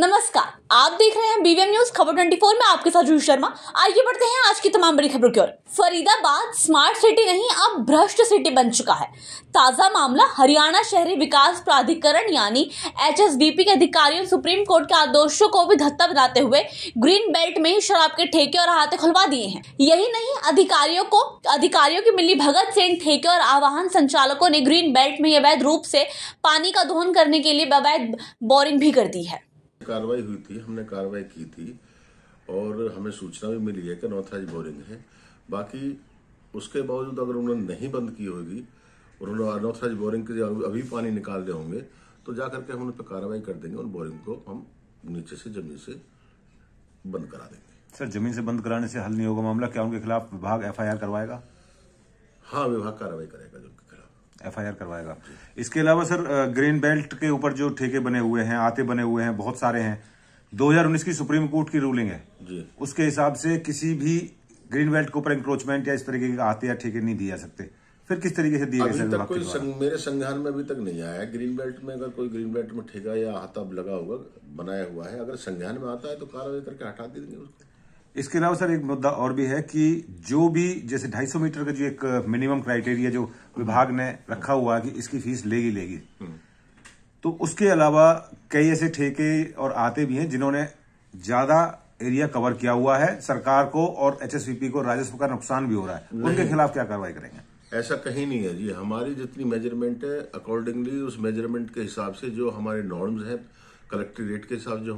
नमस्कार आप देख रहे हैं बीवीएम न्यूज खबर 24 में आपके साथ जूही शर्मा आइए बढ़ते हैं आज की तमाम बड़ी खबरों की ओर फरीदाबाद स्मार्ट सिटी नहीं अब भ्रष्ट सिटी बन चुका है ताजा मामला हरियाणा शहरी विकास प्राधिकरण यानी एच के अधिकारियों सुप्रीम कोर्ट के आदेशों को भी धत्ता बनाते हुए ग्रीन बेल्ट में ही शराब के ठेके और अहाते खुलवा दिए हैं यही नहीं अधिकारियों को अधिकारियों की मिली भगत से इन ठेके और आवाहन संचालकों ने ग्रीन बेल्ट में अवैध रूप से पानी का दोहन करने के लिए अवैध बोरिंग भी कर दी है कार्रवाई हुई थी हमने कार्रवाई की थी और हमें सूचना भी मिली है कि नौथाज बोरिंग है बाकी उसके बावजूद अगर उन्होंने नहीं बंद की होगी उन्होंने अनऑथराइज बोरिंग के अभी पानी निकाल रहे होंगे तो जा करके हम उन पर कार्रवाई कर देंगे और बोरिंग को हम नीचे से जमीन से बंद करा देंगे सर जमीन से बंद कराने से हल नहीं होगा मामला क्या उनके खिलाफ विभाग एफ करवाएगा हाँ विभाग कार्रवाई करेगा उनके खिलाफ एफआईआर करवाएगा इसके अलावा सर ग्रीन बेल्ट के ऊपर जो ठेके बने हुए हैं आते बने हुए हैं बहुत सारे हैं 2019 की सुप्रीम कोर्ट की रूलिंग है जी। उसके हिसाब से किसी भी ग्रीन बेल्ट के ऊपर इंक्रोचमेंट या इस तरीके के आते या ठेके नहीं दिए जा सकते फिर किस तरीके से दिए गए मेरे संज्ञान में अभी तक नहीं आया ग्रीन बेल्ट में अगर कोई ग्रीन बेल्ट में ठेका या हाथा लगा हुआ बनाया हुआ है अगर संज्ञान में आता है तो कार्रवाई करके हटा देंगे उसको इसके अलावा सर एक मुद्दा और भी है कि जो भी जैसे 250 मीटर का जो एक मिनिमम क्राइटेरिया जो विभाग ने रखा हुआ है कि इसकी फीस लेगी लेगी हम्म। तो उसके अलावा कई ऐसे ठेके और आते भी हैं जिन्होंने ज्यादा एरिया कवर किया हुआ है सरकार को और एचएसवीपी को राजस्व का नुकसान भी हो रहा है उनके खिलाफ क्या कार्रवाई करेंगे ऐसा कहीं नहीं है जी हमारी जितनी मेजरमेंट है अकॉर्डिंगली उस मेजरमेंट के हिसाब से जो हमारे नॉर्म्स हैं कलेक्ट्रेट के हिसाब जो